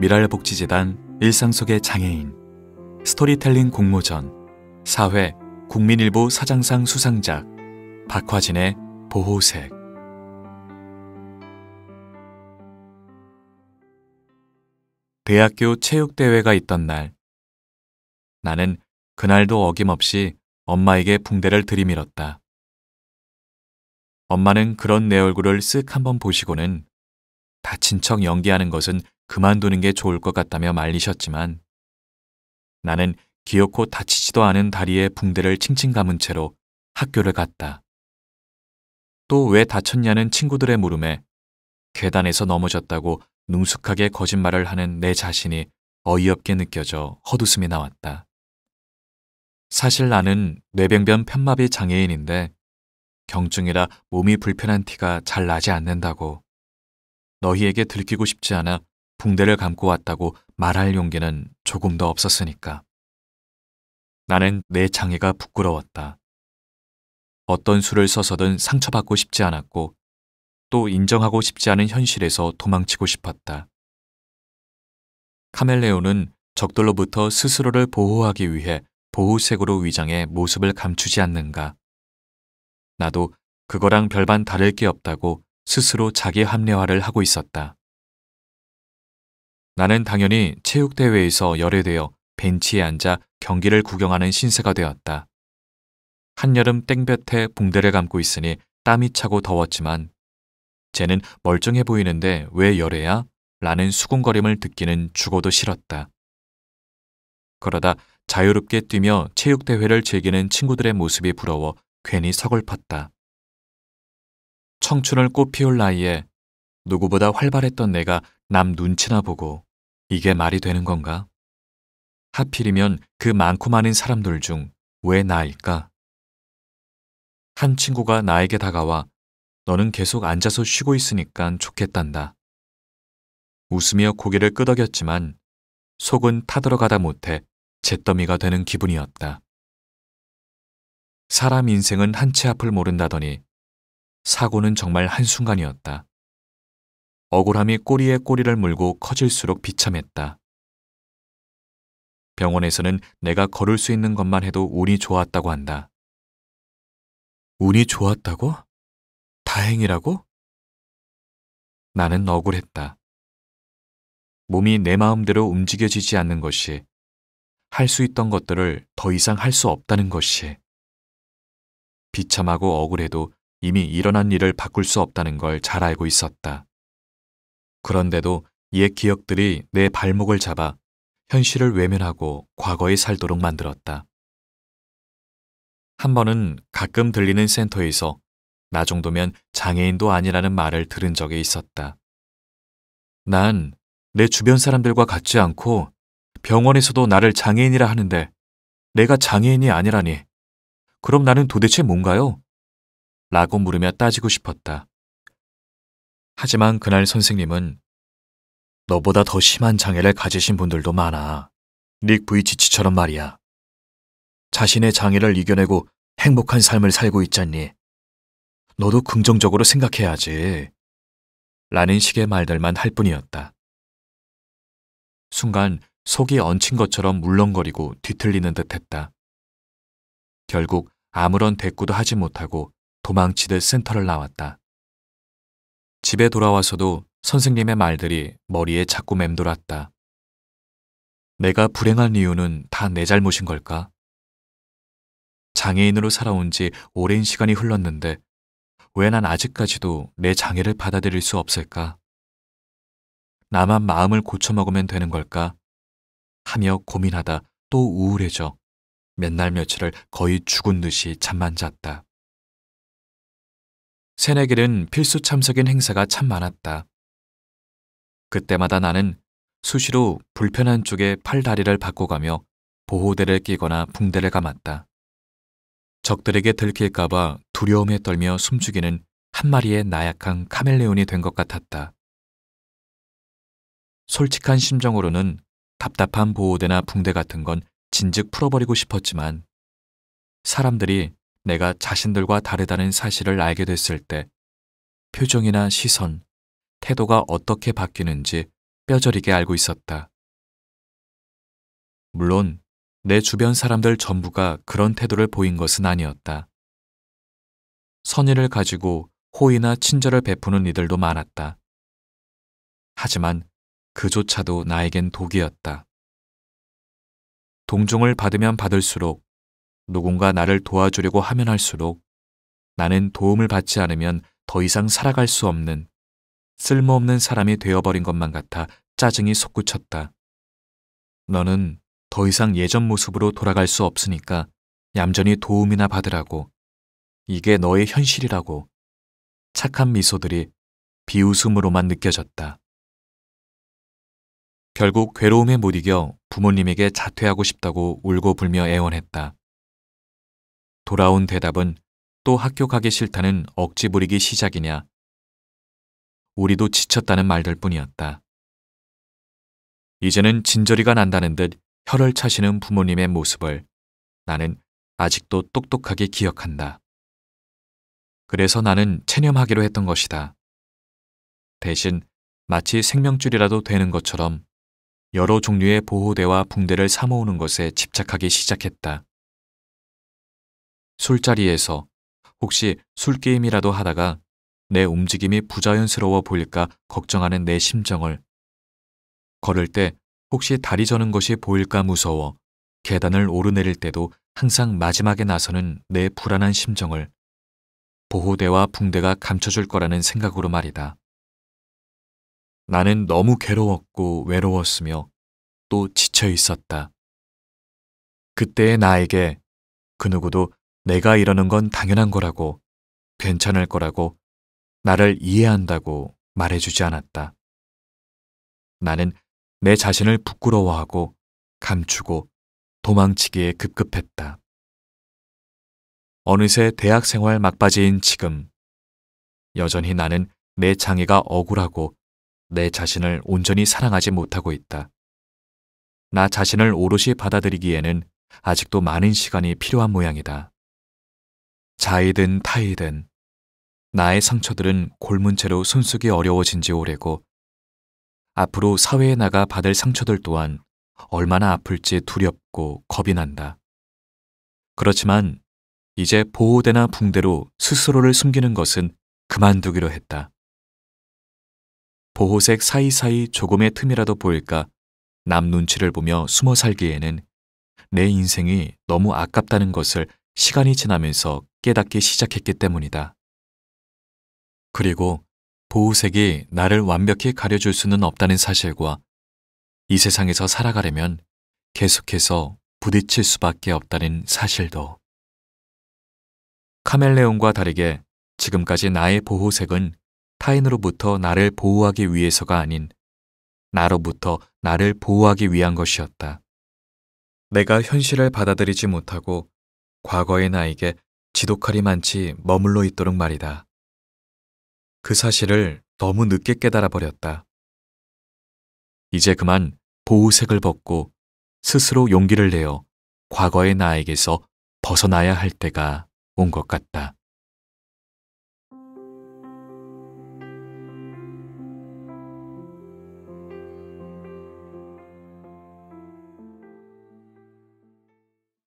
미랄복지재단 일상 속의 장애인 스토리텔링 공모전 사회 국민일보 사장상 수상작 박화진의 보호색 대학교 체육대회가 있던 날 나는 그날도 어김없이 엄마에게 붕대를 들이밀었다. 엄마는 그런 내 얼굴을 쓱 한번 보시고는 다친 척 연기하는 것은 그만두는 게 좋을 것 같다며 말리셨지만 나는 기어코 다치지도 않은 다리에 붕대를 칭칭 감은 채로 학교를 갔다. 또 왜 다쳤냐는 친구들의 물음에 계단에서 넘어졌다고 능숙하게 거짓말을 하는 내 자신이 어이없게 느껴져 헛웃음이 나왔다. 사실 나는 뇌병변 편마비 장애인인데 경증이라 몸이 불편한 티가 잘 나지 않는다고 너희에게 들키고 싶지 않아 붕대를 감고 왔다고 말할 용기는 조금도 없었으니까. 나는 내 장애가 부끄러웠다. 어떤 수를 써서든 상처받고 싶지 않았고 또 인정하고 싶지 않은 현실에서 도망치고 싶었다. 카멜레온은 적들로부터 스스로를 보호하기 위해 보호색으로 위장해 모습을 감추지 않는가. 나도 그거랑 별반 다를 게 없다고 스스로 자기 합리화를 하고 있었다. 나는 당연히 체육대회에서 열애되어 벤치에 앉아 경기를 구경하는 신세가 되었다. 한여름 땡볕에 붕대를 감고 있으니 땀이 차고 더웠지만 쟤는 멀쩡해 보이는데 왜 열애야? 라는 수군거림을 듣기는 죽어도 싫었다. 그러다 자유롭게 뛰며 체육대회를 즐기는 친구들의 모습이 부러워 괜히 서글펐다. 청춘을 꽃피울 나이에 누구보다 활발했던 내가 남 눈치나 보고 이게 말이 되는 건가? 하필이면 그 많고 많은 사람들 중 왜 나일까? 한 친구가 나에게 다가와 너는 계속 앉아서 쉬고 있으니까 좋겠단다. 웃으며 고개를 끄덕였지만 속은 타들어가다 못해 잿더미가 되는 기분이었다. 사람 인생은 한치 앞을 모른다더니 사고는 정말 한순간이었다. 억울함이 꼬리에 꼬리를 물고 커질수록 비참했다. 병원에서는 내가 걸을 수 있는 것만 해도 운이 좋았다고 한다. 운이 좋았다고? 다행이라고? 나는 억울했다. 몸이 내 마음대로 움직여지지 않는 것이, 할 수 있던 것들을 더 이상 할 수 없다는 것이, 비참하고 억울해도 이미 일어난 일을 바꿀 수 없다는 걸 잘 알고 있었다. 그런데도 옛 기억들이 내 발목을 잡아 현실을 외면하고 과거에 살도록 만들었다. 한 번은 가끔 들리는 센터에서 나 정도면 장애인도 아니라는 말을 들은 적이 있었다. 난 내 주변 사람들과 같지 않고 병원에서도 나를 장애인이라 하는데 내가 장애인이 아니라니. 그럼 나는 도대체 뭔가요? 라고 물으며 따지고 싶었다. 하지만 그날 선생님은 너보다 더 심한 장애를 가지신 분들도 많아. 닉브이치치처럼 말이야. 자신의 장애를 이겨내고 행복한 삶을 살고 있잖니. 너도 긍정적으로 생각해야지. 라는 식의 말들만 할 뿐이었다. 순간 속이 얹힌 것처럼 물렁거리고 뒤틀리는 듯 했다. 결국 아무런 대꾸도 하지 못하고 도망치듯 센터를 나왔다. 집에 돌아와서도 선생님의 말들이 머리에 자꾸 맴돌았다. 내가 불행한 이유는 다 내 잘못인 걸까? 장애인으로 살아온 지 오랜 시간이 흘렀는데 왜 난 아직까지도 내 장애를 받아들일 수 없을까? 나만 마음을 고쳐먹으면 되는 걸까? 하며 고민하다 또 우울해져 몇날 며칠을 거의 죽은 듯이 잠만 잤다. 새내길은 필수 참석인 행사가 참 많았다. 그때마다 나는 수시로 불편한 쪽에 팔다리를 바꿔가며 보호대를 끼거나 붕대를 감았다. 적들에게 들킬까봐 두려움에 떨며 숨죽이는 한 마리의 나약한 카멜레온이 된 것 같았다. 솔직한 심정으로는 답답한 보호대나 붕대 같은 건 진즉 풀어버리고 싶었지만 사람들이 내가 자신들과 다르다는 사실을 알게 됐을 때 표정이나 시선, 태도가 어떻게 바뀌는지 뼈저리게 알고 있었다. 물론 내 주변 사람들 전부가 그런 태도를 보인 것은 아니었다. 선의를 가지고 호의나 친절을 베푸는 이들도 많았다. 하지만 그조차도 나에겐 독이었다. 동종을 받으면 받을수록 누군가 나를 도와주려고 하면 할수록 나는 도움을 받지 않으면 더 이상 살아갈 수 없는 쓸모없는 사람이 되어버린 것만 같아 짜증이 솟구쳤다. 너는 더 이상 예전 모습으로 돌아갈 수 없으니까 얌전히 도움이나 받으라고. 이게 너의 현실이라고. 착한 미소들이 비웃음으로만 느껴졌다. 결국 괴로움에 못 이겨 부모님에게 자퇴하고 싶다고 울고 불며 애원했다. 돌아온 대답은 또 학교 가기 싫다는 억지 부리기 시작이냐. 우리도 지쳤다는 말들 뿐이었다. 이제는 진저리가 난다는 듯 혀를 차시는 부모님의 모습을 나는 아직도 똑똑하게 기억한다. 그래서 나는 체념하기로 했던 것이다. 대신 마치 생명줄이라도 되는 것처럼 여러 종류의 보호대와 붕대를 사모으는 것에 집착하기 시작했다. 술자리에서 혹시 술게임이라도 하다가 내 움직임이 부자연스러워 보일까 걱정하는 내 심정을 걸을 때 혹시 다리 저는 것이 보일까 무서워 계단을 오르내릴 때도 항상 마지막에 나서는 내 불안한 심정을 보호대와 붕대가 감춰줄 거라는 생각으로 말이다. 나는 너무 괴로웠고 외로웠으며 또 지쳐 있었다. 그때의 나에게 그 누구도 내가 이러는 건 당연한 거라고, 괜찮을 거라고, 나를 이해한다고 말해주지 않았다. 나는 내 자신을 부끄러워하고 감추고 도망치기에 급급했다. 어느새 대학 생활 막바지인 지금, 여전히 나는 내 장애가 억울하고 내 자신을 온전히 사랑하지 못하고 있다. 나 자신을 오롯이 받아들이기에는 아직도 많은 시간이 필요한 모양이다. 자이든 타이든 나의 상처들은 골문 채로 손쓰기 어려워진 지 오래고 앞으로 사회에 나가 받을 상처들 또한 얼마나 아플지 두렵고 겁이 난다. 그렇지만 이제 보호대나 붕대로 스스로를 숨기는 것은 그만두기로 했다. 보호색 사이사이 조금의 틈이라도 보일까 남 눈치를 보며 숨어 살기에는 내 인생이 너무 아깝다는 것을 시간이 지나면서 깨닫기 시작했기 때문이다. 그리고 보호색이 나를 완벽히 가려줄 수는 없다는 사실과 이 세상에서 살아가려면 계속해서 부딪힐 수밖에 없다는 사실도. 카멜레온과 다르게 지금까지 나의 보호색은 타인으로부터 나를 보호하기 위해서가 아닌 나로부터 나를 보호하기 위한 것이었다. 내가 현실을 받아들이지 못하고 과거의 나에게 지독할이 많지 머물러 있도록 말이다. 그 사실을 너무 늦게 깨달아 버렸다. 이제 그만 보호색을 벗고 스스로 용기를 내어 과거의 나에게서 벗어나야 할 때가 온 것 같다.